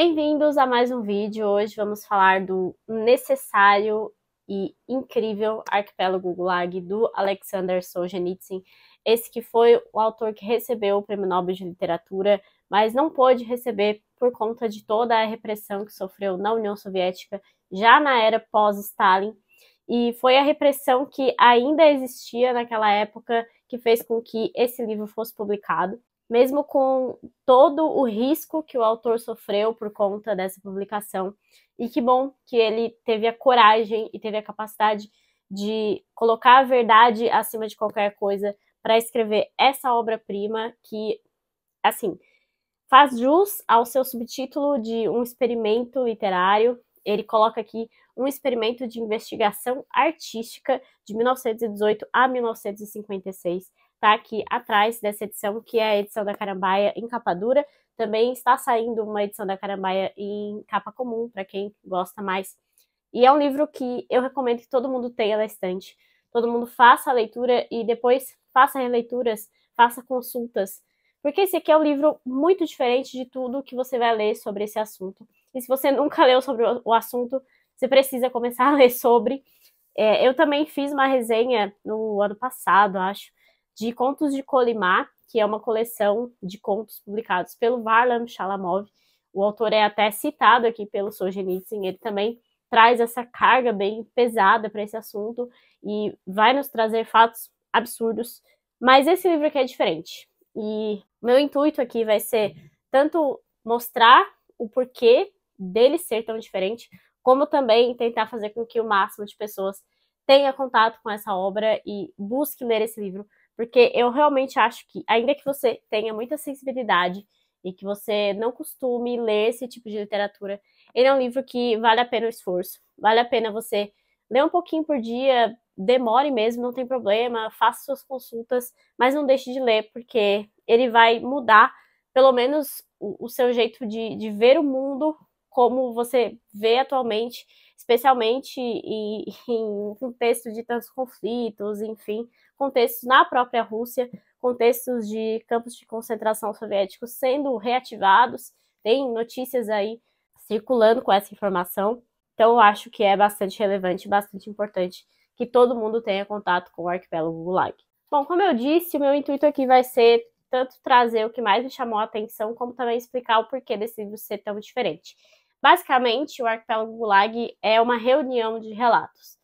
Bem-vindos a mais um vídeo. Hoje vamos falar do necessário e incrível arquipélago Gulag do Alexander Solzhenitsyn, esse que foi o autor que recebeu o Prêmio Nobel de Literatura, mas não pôde receber por conta de toda a repressão que sofreu na União Soviética já na era pós-Stalin. E foi a repressão que ainda existia naquela época que fez com que esse livro fosse publicado mesmo com todo o risco que o autor sofreu por conta dessa publicação. E que bom que ele teve a coragem e teve a capacidade de colocar a verdade acima de qualquer coisa para escrever essa obra-prima que, assim, faz jus ao seu subtítulo de um experimento literário. Ele coloca aqui um experimento de investigação artística de 1918 a 1956 tá aqui atrás dessa edição, que é a edição da Carambaia em capa dura. Também está saindo uma edição da Carambaia em capa comum, para quem gosta mais. E é um livro que eu recomendo que todo mundo tenha na estante. Todo mundo faça a leitura e depois faça releituras, faça consultas. Porque esse aqui é um livro muito diferente de tudo que você vai ler sobre esse assunto. E se você nunca leu sobre o assunto, você precisa começar a ler sobre. É, eu também fiz uma resenha no ano passado, acho, de Contos de Colimar, que é uma coleção de contos publicados pelo Varlam Shalamov. O autor é até citado aqui pelo Solzhenitsyn, ele também traz essa carga bem pesada para esse assunto e vai nos trazer fatos absurdos. Mas esse livro aqui é diferente. E meu intuito aqui vai ser tanto mostrar o porquê dele ser tão diferente, como também tentar fazer com que o máximo de pessoas tenha contato com essa obra e busque ler esse livro, porque eu realmente acho que, ainda que você tenha muita sensibilidade e que você não costume ler esse tipo de literatura, ele é um livro que vale a pena o esforço. Vale a pena você ler um pouquinho por dia, demore mesmo, não tem problema, faça suas consultas, mas não deixe de ler, porque ele vai mudar, pelo menos, o, o seu jeito de, de ver o mundo como você vê atualmente, especialmente em, contexto de tantos conflitos, enfim, contextos na própria Rússia, contextos de campos de concentração soviéticos sendo reativados, tem notícias aí circulando com essa informação. Então, eu acho que é bastante relevante, bastante importante que todo mundo tenha contato com o arquipélago Gulag. Bom, como eu disse, o meu intuito aqui vai ser tanto trazer o que mais me chamou a atenção, como também explicar o porquê desse livro ser tão diferente. Basicamente, o arquipélago Gulag é uma reunião de relatos.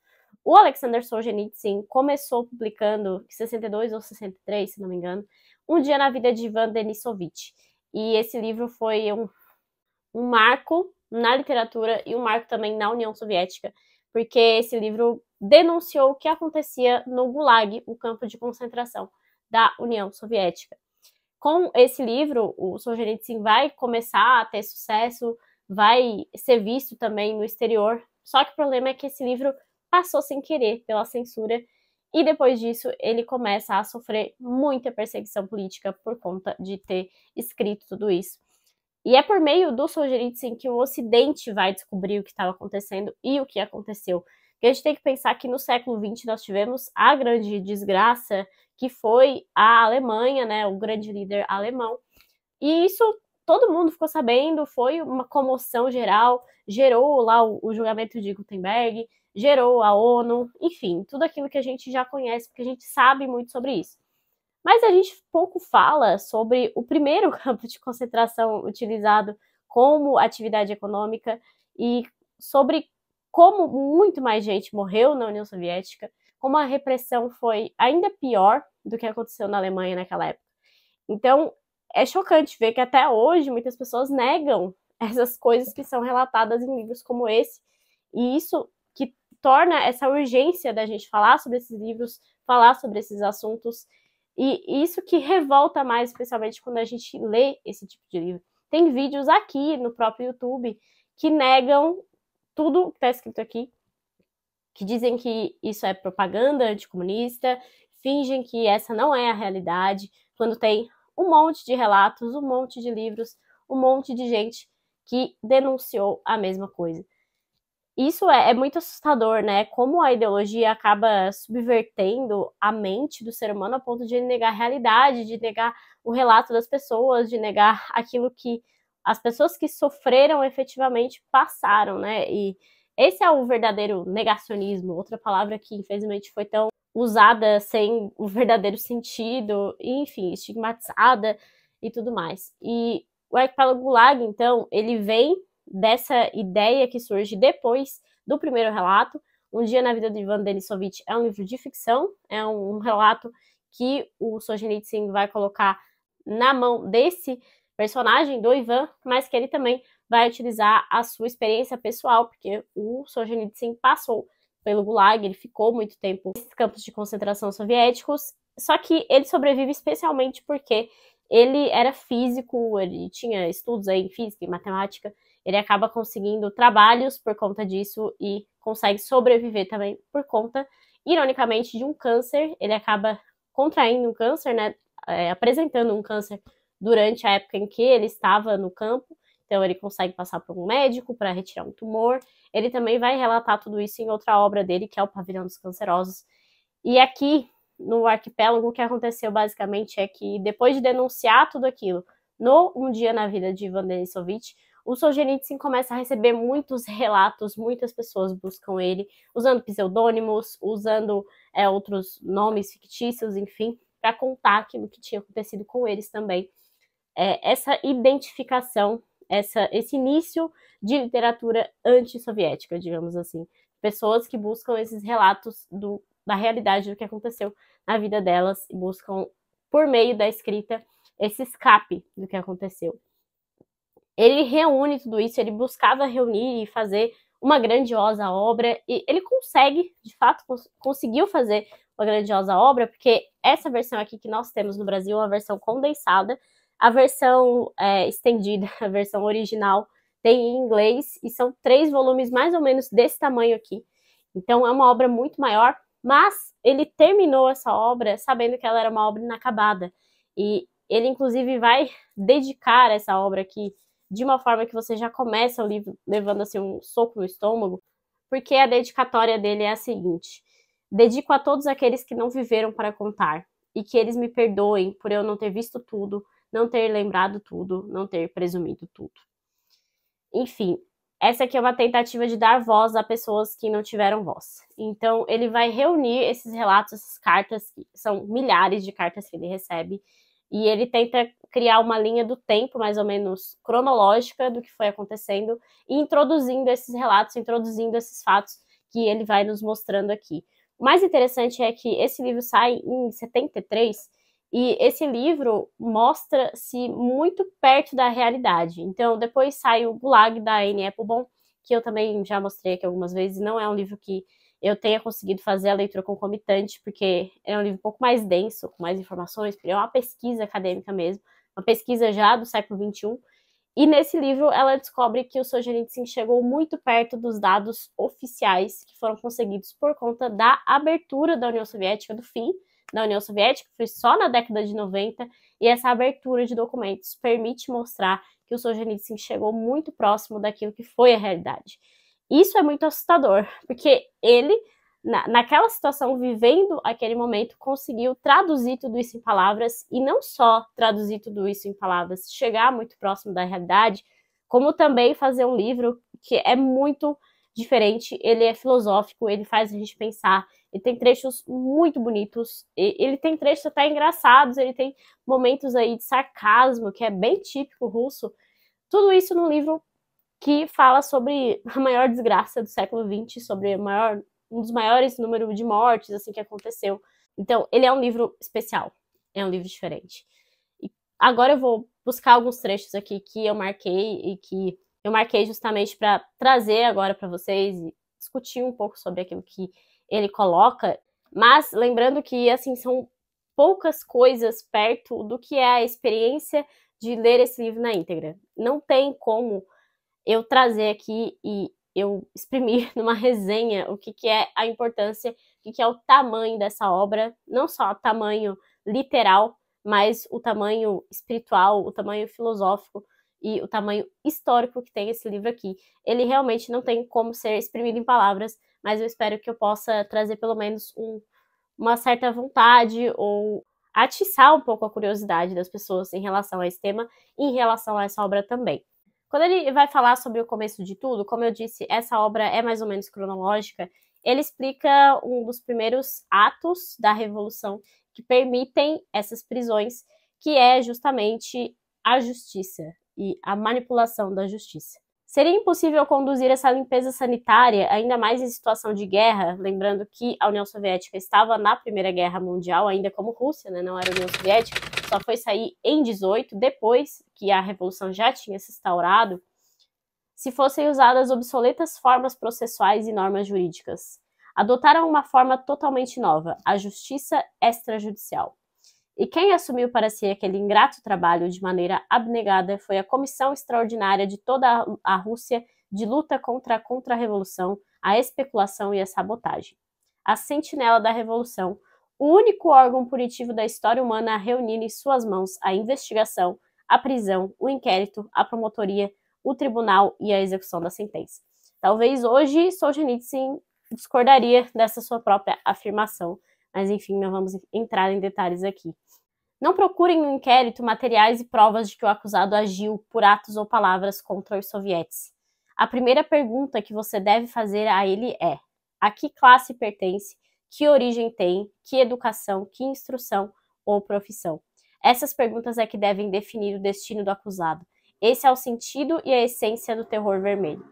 O Alexander Solzhenitsyn começou publicando, em 62 ou 63, se não me engano, Um Dia na Vida de Ivan Denisovich. E esse livro foi um, um marco na literatura e um marco também na União Soviética, porque esse livro denunciou o que acontecia no Gulag, o campo de concentração da União Soviética. Com esse livro, o Solzhenitsyn vai começar a ter sucesso vai ser visto também no exterior. Só que o problema é que esse livro passou sem querer pela censura e depois disso ele começa a sofrer muita perseguição política por conta de ter escrito tudo isso. E é por meio do Solzhenitsyn que o Ocidente vai descobrir o que estava acontecendo e o que aconteceu. Porque a gente tem que pensar que no século XX nós tivemos a grande desgraça que foi a Alemanha, né, o grande líder alemão. E isso todo mundo ficou sabendo, foi uma comoção geral, gerou lá o, o julgamento de Gutenberg, gerou a ONU, enfim, tudo aquilo que a gente já conhece, porque a gente sabe muito sobre isso. Mas a gente pouco fala sobre o primeiro campo de concentração utilizado como atividade econômica e sobre como muito mais gente morreu na União Soviética, como a repressão foi ainda pior do que aconteceu na Alemanha naquela época. Então, é chocante ver que até hoje muitas pessoas negam essas coisas que são relatadas em livros como esse. E isso que torna essa urgência da gente falar sobre esses livros, falar sobre esses assuntos, e isso que revolta mais, especialmente quando a gente lê esse tipo de livro. Tem vídeos aqui no próprio YouTube que negam tudo que está escrito aqui, que dizem que isso é propaganda anticomunista, fingem que essa não é a realidade, quando tem um monte de relatos, um monte de livros, um monte de gente que denunciou a mesma coisa. Isso é, é muito assustador, né? Como a ideologia acaba subvertendo a mente do ser humano a ponto de negar a realidade, de negar o relato das pessoas, de negar aquilo que as pessoas que sofreram efetivamente passaram, né? E esse é o verdadeiro negacionismo, outra palavra que infelizmente foi tão usada sem o verdadeiro sentido, enfim, estigmatizada e tudo mais. E o arquipélago Gulag, então, ele vem dessa ideia que surge depois do primeiro relato. Um Dia na Vida de Ivan Denisovich é um livro de ficção, é um relato que o Solzhenitsyn vai colocar na mão desse personagem, do Ivan, mas que ele também vai utilizar a sua experiência pessoal, porque o Solzhenitsyn passou pelo Gulag, ele ficou muito tempo nesses campos de concentração soviéticos, só que ele sobrevive especialmente porque ele era físico, ele tinha estudos aí em física e matemática, ele acaba conseguindo trabalhos por conta disso e consegue sobreviver também por conta, ironicamente, de um câncer. Ele acaba contraindo um câncer, né? É, apresentando um câncer durante a época em que ele estava no campo. Então, ele consegue passar para um médico para retirar um tumor. Ele também vai relatar tudo isso em outra obra dele, que é o Pavilhão dos Cancerosos. E aqui, no arquipélago, o que aconteceu basicamente é que, depois de denunciar tudo aquilo no Um Dia na Vida de Ivan Denisovich, o Solzhenitsyn começa a receber muitos relatos, muitas pessoas buscam ele, usando pseudônimos, usando é, outros nomes fictícios, enfim, para contar aquilo que tinha acontecido com eles também. É, essa identificação essa, esse início de literatura antissoviética, digamos assim. Pessoas que buscam esses relatos do, da realidade do que aconteceu na vida delas e buscam, por meio da escrita, esse escape do que aconteceu. Ele reúne tudo isso, ele buscava reunir e fazer uma grandiosa obra, e ele consegue, de fato, cons conseguiu fazer uma grandiosa obra, porque essa versão aqui que nós temos no Brasil é uma versão condensada, a versão é, estendida, a versão original, tem em inglês e são três volumes mais ou menos desse tamanho aqui. Então é uma obra muito maior, mas ele terminou essa obra sabendo que ela era uma obra inacabada. E ele, inclusive, vai dedicar essa obra aqui de uma forma que você já começa o livro levando assim um soco no estômago, porque a dedicatória dele é a seguinte: Dedico a todos aqueles que não viveram para contar e que eles me perdoem por eu não ter visto tudo não ter lembrado tudo, não ter presumido tudo. Enfim, essa aqui é uma tentativa de dar voz a pessoas que não tiveram voz. Então, ele vai reunir esses relatos, essas cartas, que são milhares de cartas que ele recebe, e ele tenta criar uma linha do tempo, mais ou menos cronológica, do que foi acontecendo, e introduzindo esses relatos, introduzindo esses fatos que ele vai nos mostrando aqui. O mais interessante é que esse livro sai em 73, e esse livro mostra-se muito perto da realidade. Então, depois sai o Gulag da Anne Applebaum, que eu também já mostrei aqui algumas vezes. Não é um livro que eu tenha conseguido fazer a leitura concomitante, porque é um livro um pouco mais denso, com mais informações, porque é uma pesquisa acadêmica mesmo, uma pesquisa já do século XXI. E nesse livro ela descobre que o Solzhenitsyn chegou muito perto dos dados oficiais que foram conseguidos por conta da abertura da União Soviética, do fim da União Soviética, foi só na década de 90, e essa abertura de documentos permite mostrar que o Solzhenitsyn chegou muito próximo daquilo que foi a realidade. Isso é muito assustador, porque ele, na, naquela situação, vivendo aquele momento, conseguiu traduzir tudo isso em palavras, e não só traduzir tudo isso em palavras, chegar muito próximo da realidade, como também fazer um livro que é muito diferente, ele é filosófico, ele faz a gente pensar, ele tem trechos muito bonitos, ele tem trechos até engraçados, ele tem momentos aí de sarcasmo, que é bem típico russo. Tudo isso no livro que fala sobre a maior desgraça do século XX, sobre maior, um dos maiores números de mortes assim que aconteceu. Então, ele é um livro especial, é um livro diferente. E agora eu vou buscar alguns trechos aqui que eu marquei e que eu marquei justamente para trazer agora para vocês e discutir um pouco sobre aquilo que ele coloca. Mas lembrando que assim são poucas coisas perto do que é a experiência de ler esse livro na íntegra. Não tem como eu trazer aqui e eu exprimir numa resenha o que, que é a importância, o que, que é o tamanho dessa obra, não só o tamanho literal, mas o tamanho espiritual, o tamanho filosófico, e o tamanho histórico que tem esse livro aqui. Ele realmente não tem como ser exprimido em palavras, mas eu espero que eu possa trazer pelo menos um, uma certa vontade ou atiçar um pouco a curiosidade das pessoas em relação a esse tema e em relação a essa obra também. Quando ele vai falar sobre o começo de tudo, como eu disse, essa obra é mais ou menos cronológica. Ele explica um dos primeiros atos da revolução que permitem essas prisões, que é justamente a justiça e a manipulação da justiça. Seria impossível conduzir essa limpeza sanitária, ainda mais em situação de guerra, lembrando que a União Soviética estava na Primeira Guerra Mundial, ainda como Rússia, né, não era União Soviética, só foi sair em 18, depois que a Revolução já tinha se instaurado, se fossem usadas obsoletas formas processuais e normas jurídicas. Adotaram uma forma totalmente nova, a justiça extrajudicial. E quem assumiu para si aquele ingrato trabalho de maneira abnegada foi a Comissão Extraordinária de toda a Rússia de luta contra a contra-revolução, a especulação e a sabotagem. A sentinela da revolução, o único órgão punitivo da história humana a reunir em suas mãos a investigação, a prisão, o inquérito, a promotoria, o tribunal e a execução da sentença. Talvez hoje Solzhenitsyn discordaria dessa sua própria afirmação, mas enfim, não vamos entrar em detalhes aqui. Não procurem no inquérito materiais e provas de que o acusado agiu por atos ou palavras contra os sovietes. A primeira pergunta que você deve fazer a ele é: a que classe pertence, que origem tem, que educação, que instrução ou profissão? Essas perguntas é que devem definir o destino do acusado. Esse é o sentido e a essência do terror vermelho.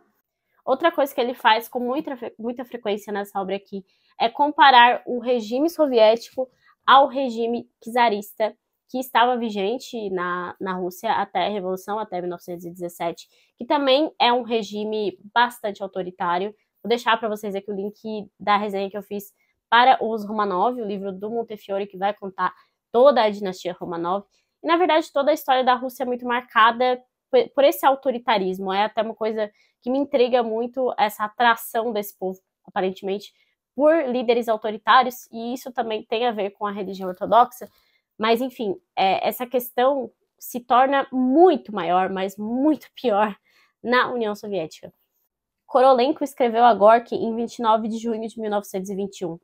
Outra coisa que ele faz com muita, muita frequência nessa obra aqui é comparar o regime soviético ao regime czarista que estava vigente na, na Rússia até a Revolução, até 1917, que também é um regime bastante autoritário. Vou deixar para vocês aqui o link da resenha que eu fiz para os Romanov, o livro do Montefiore, que vai contar toda a dinastia Romanov. E, na verdade, toda a história da Rússia é muito marcada por esse autoritarismo. É até uma coisa que me intriga muito essa atração desse povo, aparentemente, por líderes autoritários, e isso também tem a ver com a religião ortodoxa. Mas, enfim, é, essa questão se torna muito maior, mas muito pior na União Soviética. Korolenko escreveu a Gorky em 29 de junho de 1921.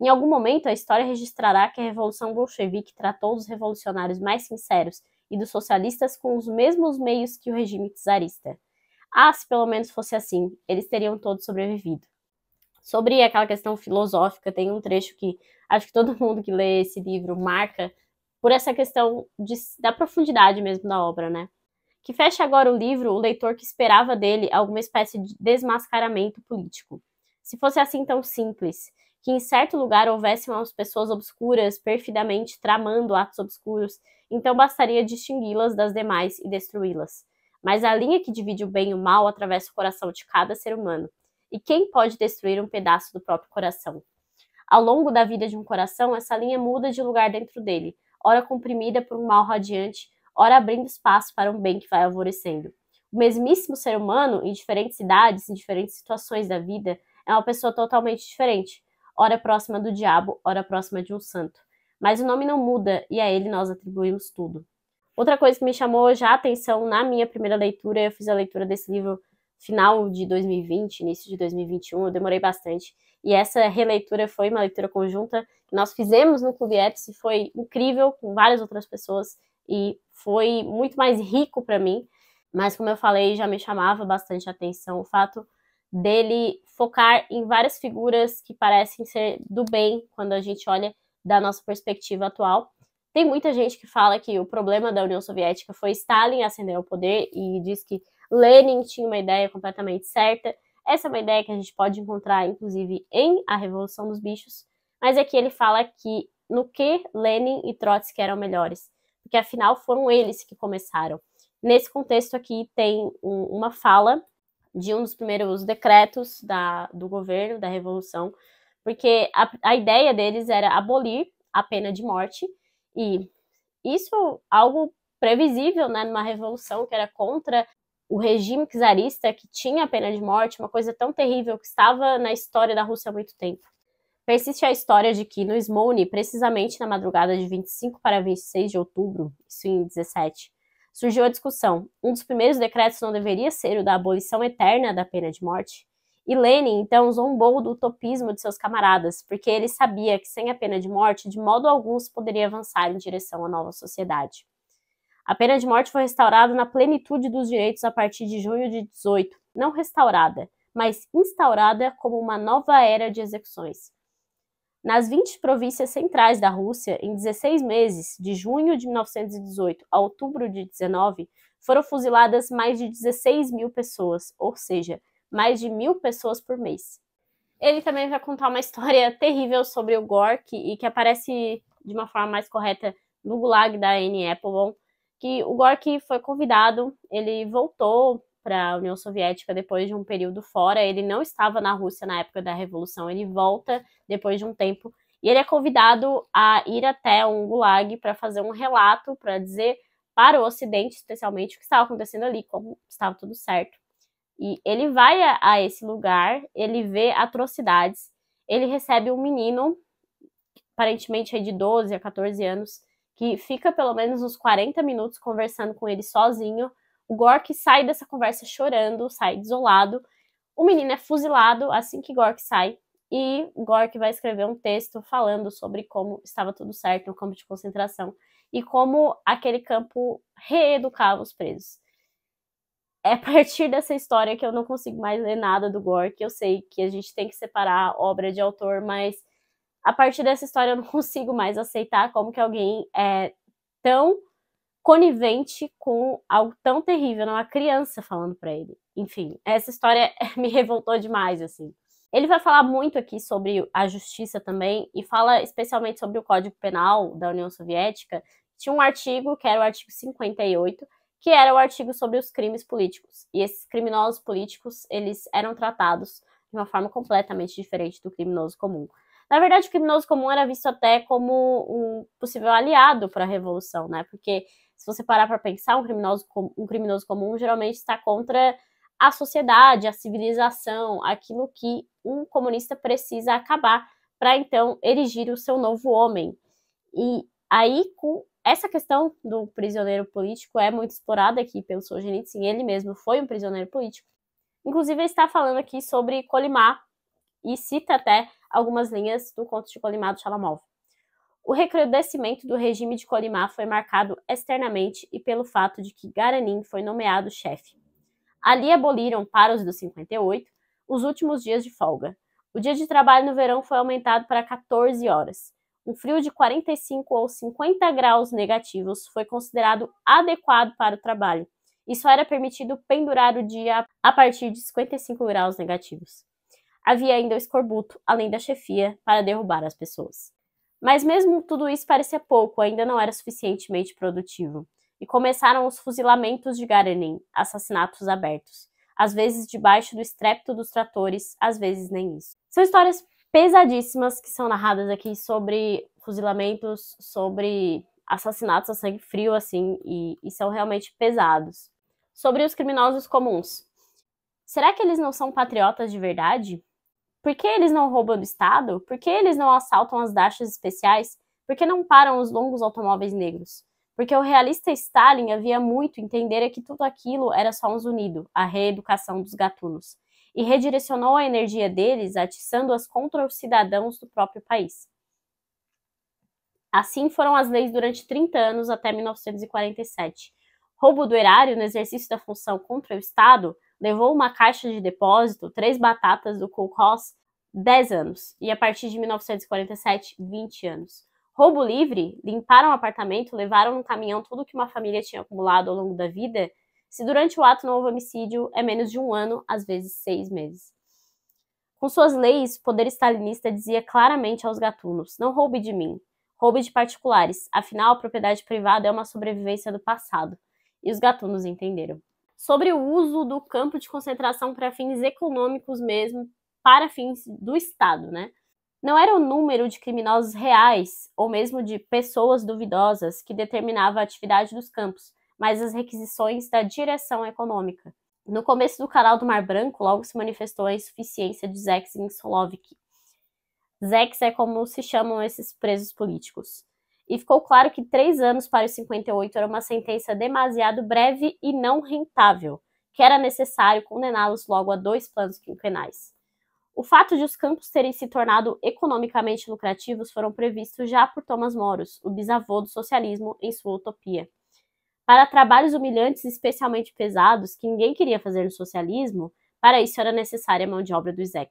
Em algum momento, a história registrará que a Revolução Bolchevique tratou dos revolucionários mais sinceros, e dos socialistas com os mesmos meios que o regime czarista. Ah, se pelo menos fosse assim, eles teriam todos sobrevivido. Sobre aquela questão filosófica, tem um trecho que acho que todo mundo que lê esse livro marca por essa questão de, da profundidade mesmo da obra, né? Que fecha agora o livro o leitor que esperava dele alguma espécie de desmascaramento político. Se fosse assim tão simples, que em certo lugar houvessem umas pessoas obscuras perfidamente tramando atos obscuros, então bastaria distingui-las das demais e destruí-las. Mas a linha que divide o bem e o mal atravessa o coração de cada ser humano. E quem pode destruir um pedaço do próprio coração? Ao longo da vida de um coração, essa linha muda de lugar dentro dele, ora comprimida por um mal radiante, ora abrindo espaço para um bem que vai alvorecendo. O mesmíssimo ser humano, em diferentes idades, em diferentes situações da vida, é uma pessoa totalmente diferente, ora próxima do diabo, ora próxima de um santo. Mas o nome não muda e a ele nós atribuímos tudo. Outra coisa que me chamou já a atenção na minha primeira leitura, eu fiz a leitura desse livro final de 2020, início de 2021, eu demorei bastante. E essa releitura foi uma leitura conjunta que nós fizemos no Clube Epsi, foi incrível com várias outras pessoas e foi muito mais rico para mim. Mas como eu falei, já me chamava bastante a atenção o fato dele focar em várias figuras que parecem ser do bem quando a gente olha da nossa perspectiva atual. Tem muita gente que fala que o problema da União Soviética foi Stalin ascender ao poder e diz que Lenin tinha uma ideia completamente certa. Essa é uma ideia que a gente pode encontrar, inclusive, em A Revolução dos Bichos. Mas aqui ele fala que no que Lenin e Trotsky eram melhores, porque afinal foram eles que começaram. Nesse contexto aqui tem um, uma fala de um dos primeiros decretos da, do governo, da Revolução, porque a, a ideia deles era abolir a pena de morte, e isso algo previsível né, numa revolução que era contra o regime czarista, que tinha a pena de morte, uma coisa tão terrível que estava na história da Rússia há muito tempo. Persiste a história de que no Smolny, precisamente na madrugada de 25 para 26 de outubro, isso em 17, surgiu a discussão. Um dos primeiros decretos não deveria ser o da abolição eterna da pena de morte? E Lenin, então, zombou do utopismo de seus camaradas, porque ele sabia que sem a pena de morte, de modo algum se poderia avançar em direção à nova sociedade. A pena de morte foi restaurada na plenitude dos direitos a partir de junho de 18, não restaurada, mas instaurada como uma nova era de execuções nas 20 províncias centrais da Rússia, em 16 meses, de junho de 1918 a outubro de 19, foram fuziladas mais de 16 mil pessoas, ou seja, mais de mil pessoas por mês. Ele também vai contar uma história terrível sobre o Gork e que aparece de uma forma mais correta no gulag da Anne Applebaum, que o Gork foi convidado, ele voltou para a União Soviética depois de um período fora. Ele não estava na Rússia na época da Revolução, ele volta depois de um tempo e ele é convidado a ir até um gulag para fazer um relato, para dizer para o Ocidente, especialmente, o que estava acontecendo ali, como estava tudo certo. E ele vai a, a esse lugar, ele vê atrocidades, ele recebe um menino, aparentemente de 12 a 14 anos, que fica pelo menos uns 40 minutos conversando com ele sozinho, o Gork sai dessa conversa chorando, sai desolado. O menino é fuzilado assim que Gork sai. E Gork vai escrever um texto falando sobre como estava tudo certo no campo de concentração e como aquele campo reeducava os presos. É a partir dessa história que eu não consigo mais ler nada do Gork. Eu sei que a gente tem que separar obra de autor, mas a partir dessa história eu não consigo mais aceitar como que alguém é tão conivente com algo tão terrível, uma criança falando para ele. Enfim, essa história me revoltou demais assim. Ele vai falar muito aqui sobre a justiça também e fala especialmente sobre o Código Penal da União Soviética. Tinha um artigo, que era o artigo 58, que era o artigo sobre os crimes políticos. E esses criminosos políticos, eles eram tratados de uma forma completamente diferente do criminoso comum. Na verdade, o criminoso comum era visto até como um possível aliado para a revolução, né? Porque se você parar para pensar, um criminoso, um criminoso comum geralmente está contra a sociedade, a civilização, aquilo que um comunista precisa acabar para então erigir o seu novo homem. E aí, com essa questão do prisioneiro político é muito explorada aqui pelo Solzhenitsyn, ele mesmo foi um prisioneiro político. Inclusive, ele está falando aqui sobre Colimar e cita até algumas linhas do conto de Colimar do Shalamov. O recrudescimento do regime de Colimá foi marcado externamente e pelo fato de que Garanim foi nomeado chefe. Ali aboliram, para os dos 58, os últimos dias de folga. O dia de trabalho no verão foi aumentado para 14 horas. Um frio de 45 ou 50 graus negativos foi considerado adequado para o trabalho e só era permitido pendurar o dia a partir de 55 graus negativos. Havia ainda o escorbuto, além da chefia, para derrubar as pessoas. Mas mesmo tudo isso parecia pouco, ainda não era suficientemente produtivo. E começaram os fuzilamentos de Garenin, assassinatos abertos. Às vezes debaixo do estrépito dos tratores, às vezes nem isso. São histórias pesadíssimas que são narradas aqui sobre fuzilamentos, sobre assassinatos a sangue frio, assim, e, e são realmente pesados. Sobre os criminosos comuns. Será que eles não são patriotas de verdade? Por que eles não roubam do Estado? Por que eles não assaltam as dachas especiais? Por que não param os longos automóveis negros? Porque o realista Stalin havia muito entender é que tudo aquilo era só um zunido, a reeducação dos gatunos, e redirecionou a energia deles, atiçando-as contra os cidadãos do próprio país. Assim foram as leis durante 30 anos até 1947. Roubo do erário no exercício da função contra o Estado levou uma caixa de depósito, três batatas do Ku 10 anos, e a partir de 1947, 20 anos. Roubo livre, limparam o apartamento, levaram no caminhão tudo que uma família tinha acumulado ao longo da vida, se durante o ato não houve homicídio, é menos de um ano, às vezes seis meses. Com suas leis, o poder stalinista dizia claramente aos gatunos: não roube de mim, roube de particulares, afinal a propriedade privada é uma sobrevivência do passado. E os gatunos entenderam sobre o uso do campo de concentração para fins econômicos mesmo, para fins do Estado, né? Não era o número de criminosos reais ou mesmo de pessoas duvidosas que determinava a atividade dos campos, mas as requisições da direção econômica. No começo do canal do Mar Branco, logo se manifestou a insuficiência de Zex em Solovic. Zex é como se chamam esses presos políticos e ficou claro que três anos para os 58 era uma sentença demasiado breve e não rentável, que era necessário condená-los logo a dois planos quinquenais. O fato de os campos terem se tornado economicamente lucrativos foram previstos já por Thomas Moros, o bisavô do socialismo, em sua utopia. Para trabalhos humilhantes especialmente pesados que ninguém queria fazer no socialismo, para isso era necessária a mão de obra dos ex.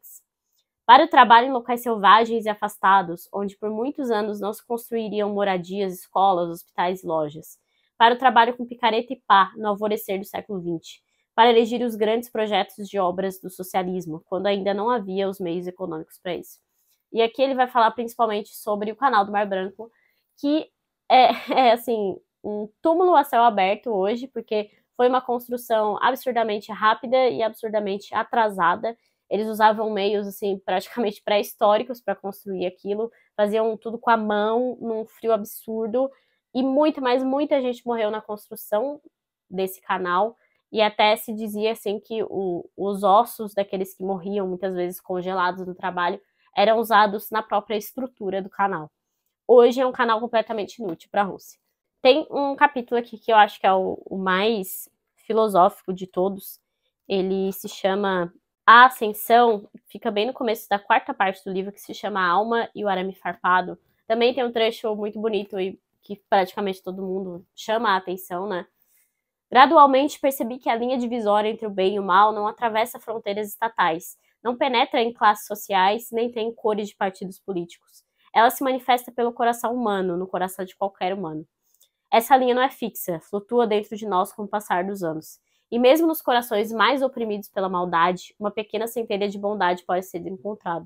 Para o trabalho em locais selvagens e afastados, onde por muitos anos não se construiriam moradias, escolas, hospitais e lojas. Para o trabalho com picareta e pá no alvorecer do século XX. Para eleger os grandes projetos de obras do socialismo, quando ainda não havia os meios econômicos para isso. E aqui ele vai falar principalmente sobre o canal do Mar Branco, que é, é assim, um túmulo a céu aberto hoje, porque foi uma construção absurdamente rápida e absurdamente atrasada eles usavam meios assim praticamente pré-históricos para construir aquilo, faziam tudo com a mão, num frio absurdo, e muito, mas muita gente morreu na construção desse canal. E até se dizia assim que o, os ossos daqueles que morriam, muitas vezes congelados no trabalho, eram usados na própria estrutura do canal. Hoje é um canal completamente inútil para a Rússia. Tem um capítulo aqui que eu acho que é o, o mais filosófico de todos. Ele se chama a Ascensão fica bem no começo da quarta parte do livro, que se chama Alma e o Arame Farpado. Também tem um trecho muito bonito e que praticamente todo mundo chama a atenção, né? Gradualmente percebi que a linha divisória entre o bem e o mal não atravessa fronteiras estatais, não penetra em classes sociais, nem tem cores de partidos políticos. Ela se manifesta pelo coração humano, no coração de qualquer humano. Essa linha não é fixa, flutua dentro de nós com o passar dos anos. E mesmo nos corações mais oprimidos pela maldade, uma pequena centelha de bondade pode ser encontrada.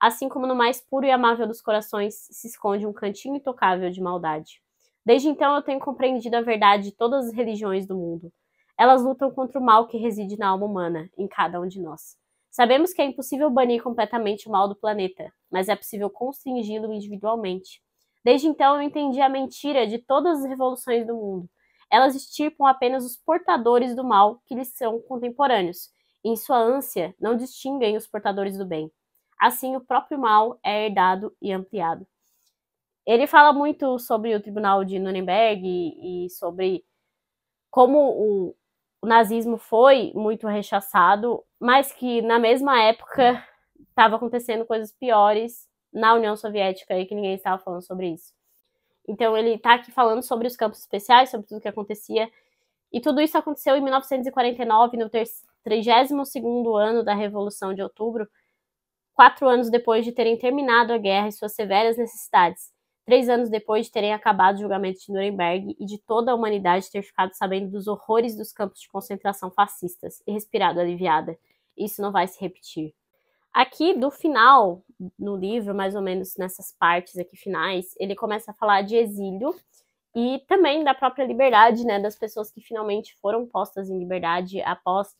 Assim como no mais puro e amável dos corações se esconde um cantinho intocável de maldade. Desde então eu tenho compreendido a verdade de todas as religiões do mundo. Elas lutam contra o mal que reside na alma humana, em cada um de nós. Sabemos que é impossível banir completamente o mal do planeta, mas é possível constringi-lo individualmente. Desde então eu entendi a mentira de todas as revoluções do mundo elas extirpam apenas os portadores do mal que lhes são contemporâneos, e em sua ânsia não distinguem os portadores do bem. Assim, o próprio mal é herdado e ampliado. Ele fala muito sobre o tribunal de Nuremberg e, e sobre como o, o nazismo foi muito rechaçado, mas que na mesma época estava acontecendo coisas piores na União Soviética e que ninguém estava falando sobre isso. Então ele está aqui falando sobre os campos especiais, sobre tudo o que acontecia. E tudo isso aconteceu em 1949, no 32º ano da Revolução de Outubro, quatro anos depois de terem terminado a guerra e suas severas necessidades, três anos depois de terem acabado o julgamento de Nuremberg e de toda a humanidade ter ficado sabendo dos horrores dos campos de concentração fascistas e respirado aliviada. Isso não vai se repetir. Aqui do final, no livro, mais ou menos nessas partes aqui finais, ele começa a falar de exílio e também da própria liberdade, né, das pessoas que finalmente foram postas em liberdade após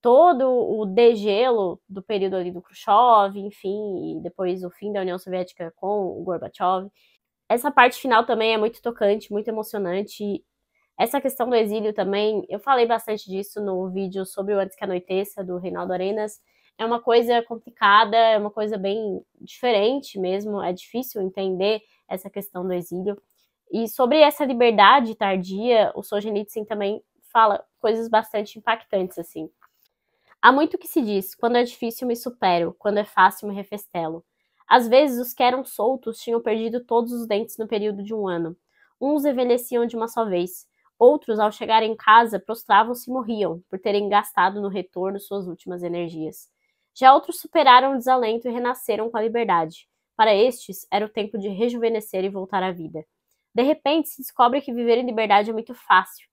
todo o degelo do período ali do Khrushchev, enfim, e depois o fim da União Soviética com o Gorbachev. Essa parte final também é muito tocante, muito emocionante. Essa questão do exílio também, eu falei bastante disso no vídeo sobre o Antes que Anoiteça, do Reinaldo Arenas, é uma coisa complicada, é uma coisa bem diferente mesmo, é difícil entender essa questão do exílio. E sobre essa liberdade tardia, o Solzhenitsyn também fala coisas bastante impactantes, assim. Há muito que se diz, quando é difícil me supero, quando é fácil me refestelo. Às vezes os que eram soltos tinham perdido todos os dentes no período de um ano. Uns envelheciam de uma só vez, outros, ao chegar em casa, prostravam-se e morriam, por terem gastado no retorno suas últimas energias. Já outros superaram o desalento e renasceram com a liberdade. Para estes, era o tempo de rejuvenescer e voltar à vida. De repente, se descobre que viver em liberdade é muito fácil.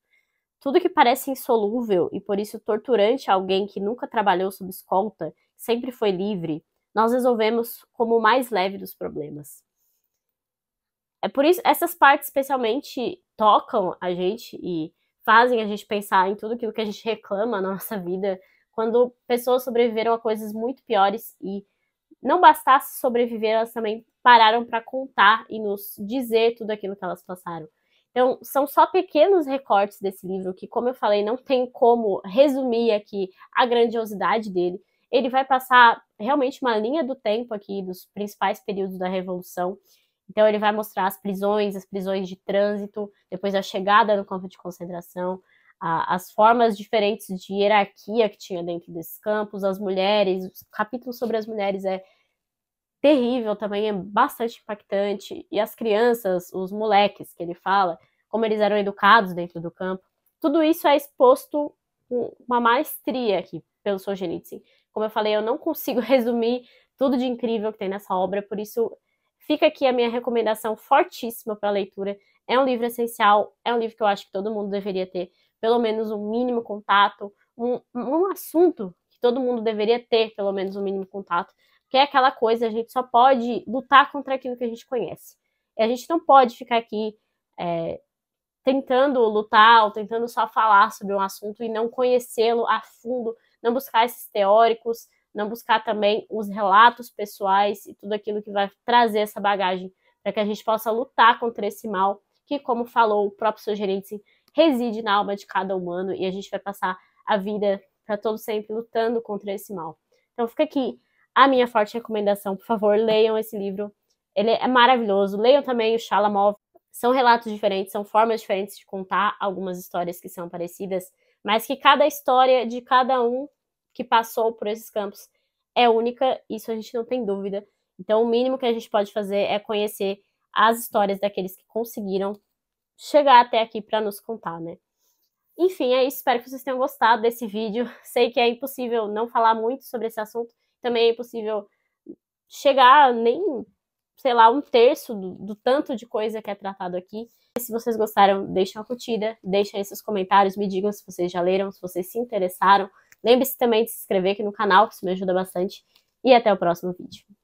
Tudo que parece insolúvel e por isso torturante a alguém que nunca trabalhou sob escolta, sempre foi livre, nós resolvemos como o mais leve dos problemas. É por isso essas partes especialmente tocam a gente e fazem a gente pensar em tudo aquilo que a gente reclama na nossa vida quando pessoas sobreviveram a coisas muito piores e não bastasse sobreviver, elas também pararam para contar e nos dizer tudo aquilo que elas passaram. Então, são só pequenos recortes desse livro que, como eu falei, não tem como resumir aqui a grandiosidade dele. Ele vai passar realmente uma linha do tempo aqui dos principais períodos da Revolução. Então, ele vai mostrar as prisões, as prisões de trânsito, depois a chegada no campo de concentração, as formas diferentes de hierarquia que tinha dentro desses campos, as mulheres, o capítulo sobre as mulheres é terrível também, é bastante impactante, e as crianças, os moleques que ele fala, como eles eram educados dentro do campo, tudo isso é exposto com uma maestria aqui pelo Solzhenitsyn. Como eu falei, eu não consigo resumir tudo de incrível que tem nessa obra, por isso fica aqui a minha recomendação fortíssima para leitura. É um livro essencial, é um livro que eu acho que todo mundo deveria ter pelo menos um mínimo contato, um, um assunto que todo mundo deveria ter pelo menos um mínimo contato, que é aquela coisa, a gente só pode lutar contra aquilo que a gente conhece. E a gente não pode ficar aqui é, tentando lutar ou tentando só falar sobre um assunto e não conhecê-lo a fundo, não buscar esses teóricos, não buscar também os relatos pessoais e tudo aquilo que vai trazer essa bagagem para que a gente possa lutar contra esse mal que, como falou o próprio Solzhenitsyn, reside na alma de cada humano e a gente vai passar a vida para todo sempre lutando contra esse mal. Então fica aqui a minha forte recomendação, por favor, leiam esse livro. Ele é maravilhoso. Leiam também o Shalamov. São relatos diferentes, são formas diferentes de contar algumas histórias que são parecidas, mas que cada história de cada um que passou por esses campos é única, isso a gente não tem dúvida. Então, o mínimo que a gente pode fazer é conhecer as histórias daqueles que conseguiram chegar até aqui para nos contar, né? Enfim, é isso. Espero que vocês tenham gostado desse vídeo. Sei que é impossível não falar muito sobre esse assunto. Também é impossível chegar nem, sei lá, um terço do, do tanto de coisa que é tratado aqui. se vocês gostaram, deixem uma curtida, deixem aí seus comentários, me digam se vocês já leram, se vocês se interessaram. Lembre-se também de se inscrever aqui no canal, que isso me ajuda bastante. E até o próximo vídeo.